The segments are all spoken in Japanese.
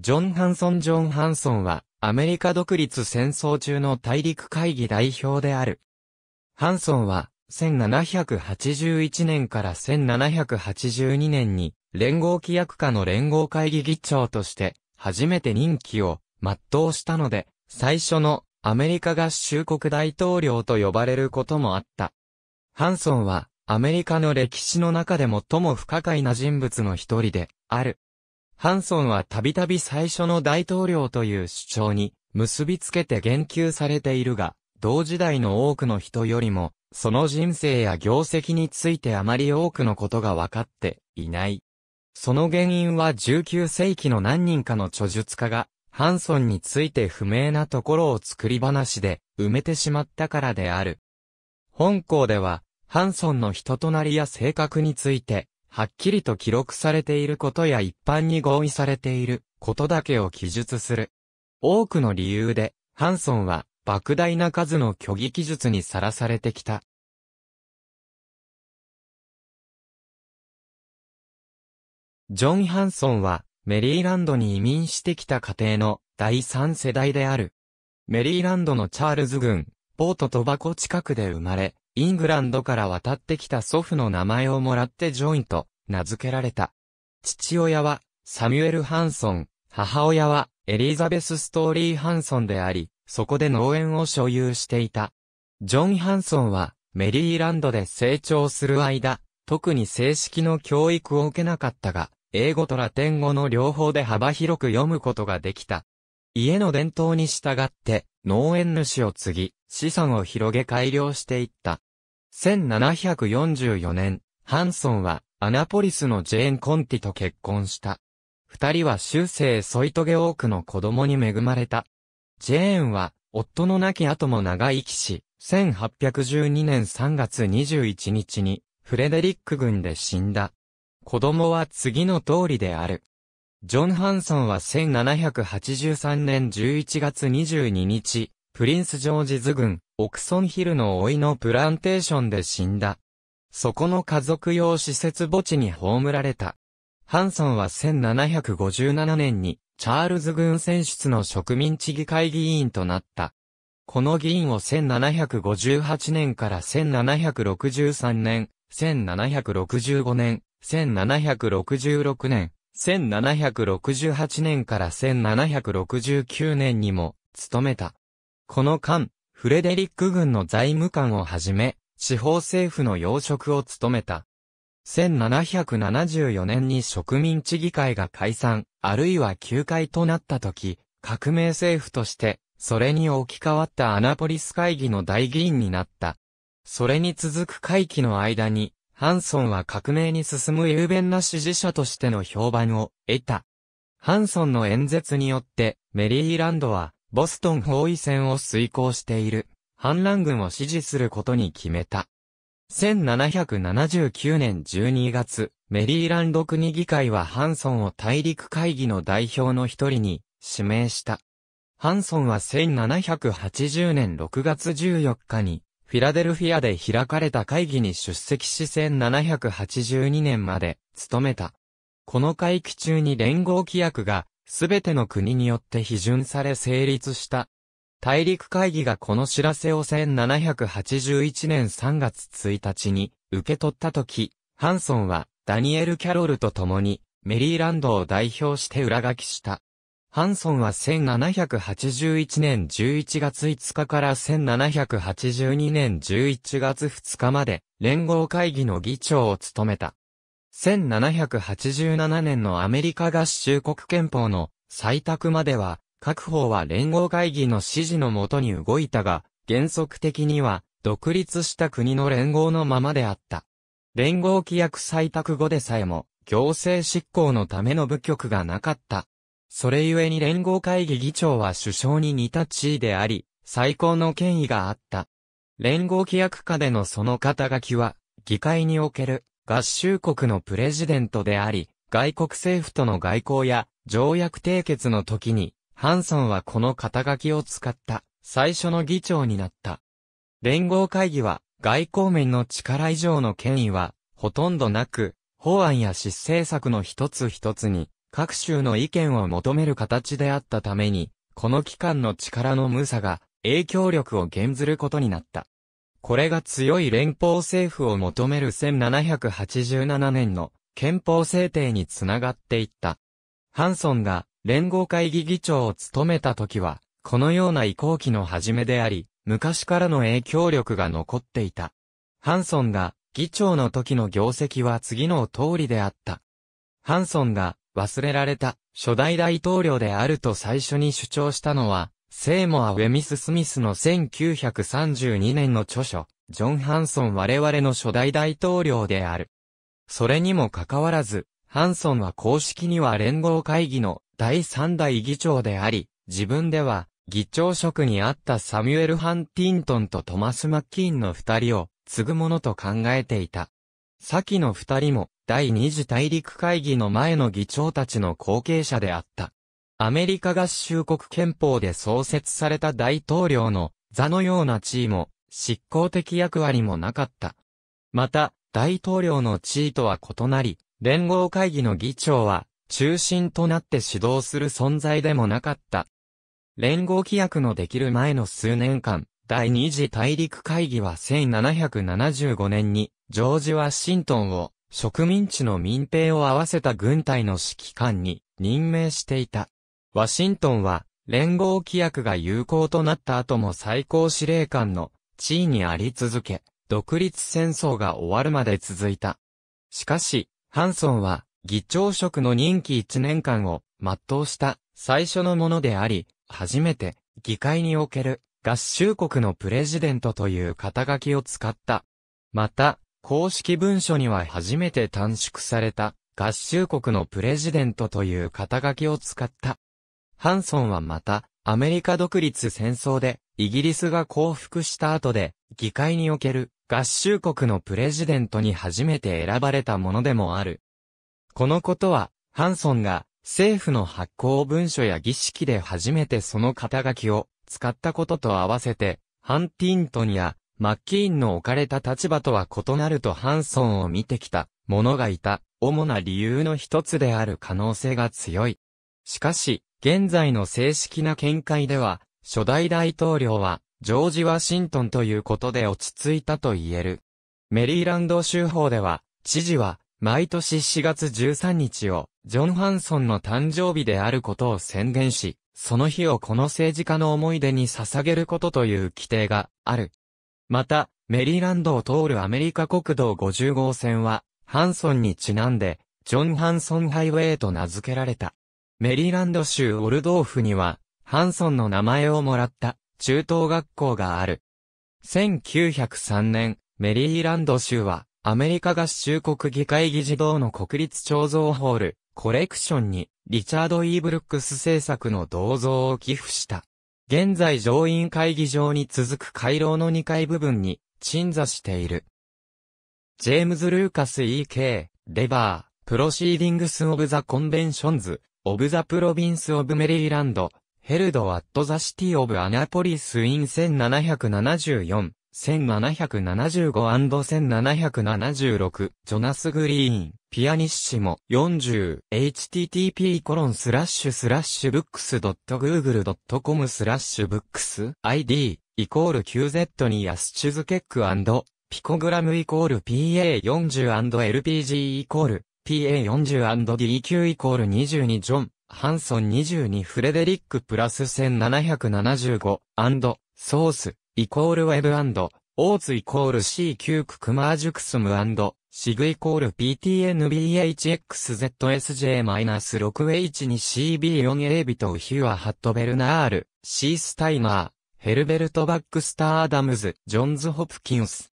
ジョン・ハンソン・ジョン・ハンソンは、アメリカ独立戦争中の大陸会議代表である。ハンソンは、1781年から1782年に、連合規約下の連合会議議長として、初めて任期を、全うしたので、最初の、アメリカ合衆国大統領と呼ばれることもあった。ハンソンは、アメリカの歴史の中で最も不可解な人物の一人で、ある。ハンソンはたびたび最初の大統領という主張に結びつけて言及されているが、同時代の多くの人よりも、その人生や業績についてあまり多くのことが分かっていない。その原因は19世紀の何人かの著述家が、ハンソンについて不明なところを作り話で埋めてしまったからである。本校では、ハンソンの人となりや性格について、はっきりと記録されていることや一般に合意されていることだけを記述する。多くの理由で、ハンソンは、莫大な数の虚偽記述にさらされてきた。ジョン・ハンソンは、メリーランドに移民してきた家庭の第三世代である。メリーランドのチャールズ郡、ポートトバコ近くで生まれ、イングランドから渡ってきた祖父の名前をもらってジョインと名付けられた。父親はサミュエル・ハンソン、母親はエリザベス・ストーリー・ハンソンであり、そこで農園を所有していた。ジョン・ハンソンはメリーランドで成長する間、特に正式の教育を受けなかったが、英語とラテン語の両方で幅広く読むことができた。家の伝統に従って、農園主を継ぎ、資産を広げ改良していった。1744年、ハンソンはアナポリスのジェーン・コンティと結婚した。二人は修正ソイトゲオークの子供に恵まれた。ジェーンは夫の亡き後も長生きし、1812年3月21日にフレデリック軍で死んだ。子供は次の通りである。ジョン・ハンソンは1783年11月22日、プリンス・ジョージズ軍、オクソンヒルの老いのプランテーションで死んだ。そこの家族用施設墓地に葬られた。ハンソンは1757年に、チャールズ軍選出の植民地議会議員となった。この議員を1758年から1763年、1765年、1766年、1768年から1769年にも、務めた。この間、フレデリック軍の財務官をはじめ、地方政府の要職を務めた。1774年に植民地議会が解散、あるいは休会となった時、革命政府として、それに置き換わったアナポリス会議の大議員になった。それに続く会期の間に、ハンソンは革命に進む雄弁な支持者としての評判を得た。ハンソンの演説によって、メリーランドは、ボストン包囲戦を遂行している、反乱軍を支持することに決めた。1779年12月、メリーランド国議会はハンソンを大陸会議の代表の一人に指名した。ハンソンは1780年6月14日にフィラデルフィアで開かれた会議に出席し1782年まで務めた。この会期中に連合規約がすべての国によって批准され成立した。大陸会議がこの知らせを1781年3月1日に受け取ったとき、ハンソンはダニエル・キャロルと共にメリーランドを代表して裏書きした。ハンソンは1781年11月5日から1782年11月2日まで連合会議の議長を務めた。1787年のアメリカ合衆国憲法の採択までは、各法は連合会議の指示のもとに動いたが、原則的には、独立した国の連合のままであった。連合規約採択後でさえも、行政執行のための部局がなかった。それゆえに連合会議議長は首相に似た地位であり、最高の権威があった。連合規約下でのその肩書きは、議会における合衆国のプレジデントであり、外国政府との外交や条約締結の時に、ハンソンはこの肩書きを使った最初の議長になった。連合会議は外交面の力以上の権威はほとんどなく、法案や施政策の一つ一つに各州の意見を求める形であったために、この機関の力の無さが影響力を減ずることになった。これが強い連邦政府を求める1787年の憲法制定につながっていった。ハンソンが連合会議議長を務めた時は、このような移行期の始めであり、昔からの影響力が残っていた。ハンソンが議長の時の業績は次の通りであった。ハンソンが忘れられた初代大統領であると最初に主張したのは、セイモア・ウェミス・スミスの1932年の著書、ジョン・ハンソン我々の初代大統領である。それにもかかわらず、ハンソンは公式には連合会議の第三代議長であり、自分では議長職にあったサミュエル・ハンティントンとトマス・マッキーンの二人を継ぐものと考えていた。先の二人も第二次大陸会議の前の議長たちの後継者であった。アメリカ合衆国憲法で創設された大統領の座のような地位も執行的役割もなかった。また、大統領の地位とは異なり、連合会議の議長は中心となって指導する存在でもなかった。連合規約のできる前の数年間、第二次大陸会議は1775年に、ジョージ・ワシントンを植民地の民兵を合わせた軍隊の指揮官に任命していた。ワシントンは、連合規約が有効となった後も最高司令官の地位にあり続け、独立戦争が終わるまで続いた。しかし、ハンソンは、議長職の任期1年間を全うした最初のものであり、初めて議会における合衆国のプレジデントという肩書きを使った。また、公式文書には初めて短縮された合衆国のプレジデントという肩書きを使ったハンソンはまた、アメリカ独立戦争で、イギリスが降伏した後で、議会における合衆国のプレジデントに初めて選ばれたものでもある。このことは、ハンソンが政府の発行文書や儀式で初めてその肩書きを使ったことと合わせて、ハンティントンやマッキーンの置かれた立場とは異なるとハンソンを見てきた者がいた主な理由の一つである可能性が強い。しかし、現在の正式な見解では、初代大統領は、ジョージ・ワシントンということで落ち着いたと言える。メリーランド州法では、知事は、毎年4月13日を、ジョン・ハンソンの誕生日であることを宣言し、その日をこの政治家の思い出に捧げることという規定がある。また、メリーランドを通るアメリカ国道50号線は、ハンソンにちなんで、ジョン・ハンソンハイウェイと名付けられた。メリーランド州オルドーフには、ハンソンの名前をもらった中等学校がある。1903年、メリーランド州は、アメリカ合衆国議会議事堂の国立彫像ホール、コレクションに、リチャード・イーブルックス制作の銅像を寄付した。現在上院会議場に続く回廊の2階部分に、鎮座している。ジェームズ・ルーカス E.K. レバー、プロシーディングス・オブ・ザ・コンベンションズ、of the Province of Maryland, held at the City of Annapolis in 1774, 1775 and 1776ジョナス・グリーン、ピアニッシモ40 http コロンスラッシュスラッシュブックス .google.com スラッシュブックス ID イコール QZ にヤスチュズケックピコグラムイコール PA40&LPG イコール p a 4 0 d q イコール22ジョン、ハンソン22フレデリックプラス1775、ソース、イコールウェブオーツイコール C9 ククマージュクスムシグイコール PTNBHXZSJ-6H に CB4A ビトウヒュアハットベルナール、シースタイナー、ヘルベルト・バックスター・アダムズ、ジョンズ・ホプキンス、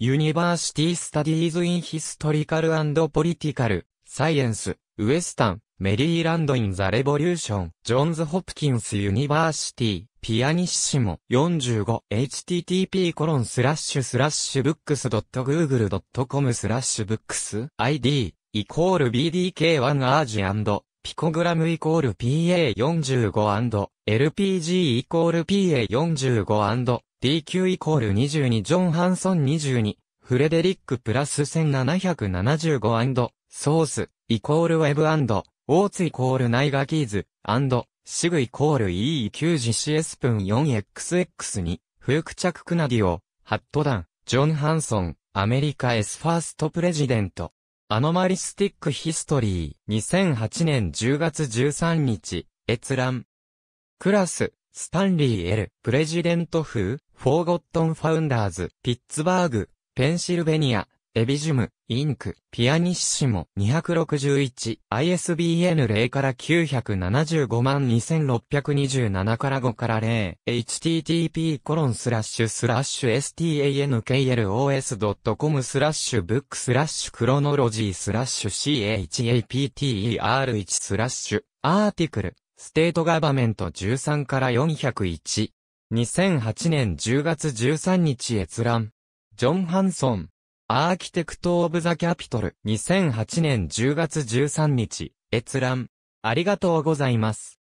University Studies in Historical and Political Science, Western, Maryland in the Revolution, Johns Hopkins University, ピアニッシモ 45http://books.google.com スラッシュ books.id イコール BDK1ARG& ピコグラムイコール PA45& LPG イコール PA45& DQ イコール22ジョン・ハンソン22フレデリックプラス1775ソースイコールウェブオーツイコールナイガキーズシグイコール EE9GCS プン 4XX にフークチャククナディオハットダンジョン・ハンソンアメリカ S ファーストプレジデントアノマリスティックヒストリー2008年10月13日閲覧クラススタンリー L プレジデント風フォーゴットン・ファウンダーズ、ピッツバーグ、ペンシルベニア、エビジュム、インク、ピアニッシモ、261、ISBN 0から975万2627から5から0、http コロンスラッシュスラッシュ stanklos.com スラッシュブックスラッシュクロノロジースラッシュ chapter1 スラッシュ、アーティクル、ステートガバメント13から401、2008年10月13日閲覧。ジョン・ハンソン。アーキテクト・オブ・ザ・キャピトル。2008年10月13日。閲覧。ありがとうございます。